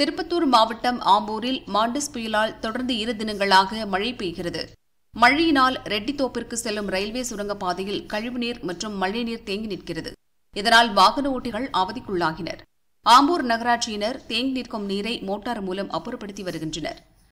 திருப்பத்தூர் மாவட்டம் ஆம்பூரில் மாண்டஸ் புயலால் தொடர்ந்து இரு தினங்களாக மழை பெய்கிறது மழையினால் ரெட்டித்தோப்பிற்கு செல்லும் ரயில்வே சுரங்கப்பாதையில் கழிவுநீர் மற்றும் மழைநீர் தேங்கி நிற்கிறது இதனால் வாகன ஓட்டிகள் அவதிக்குள்ளாகினர் ஆம்பூர் நகராட்சியினர் தேங்கி நிற்கும் நீரை மோட்டார் மூலம் அப்புறப்படுத்தி வருகின்றனர்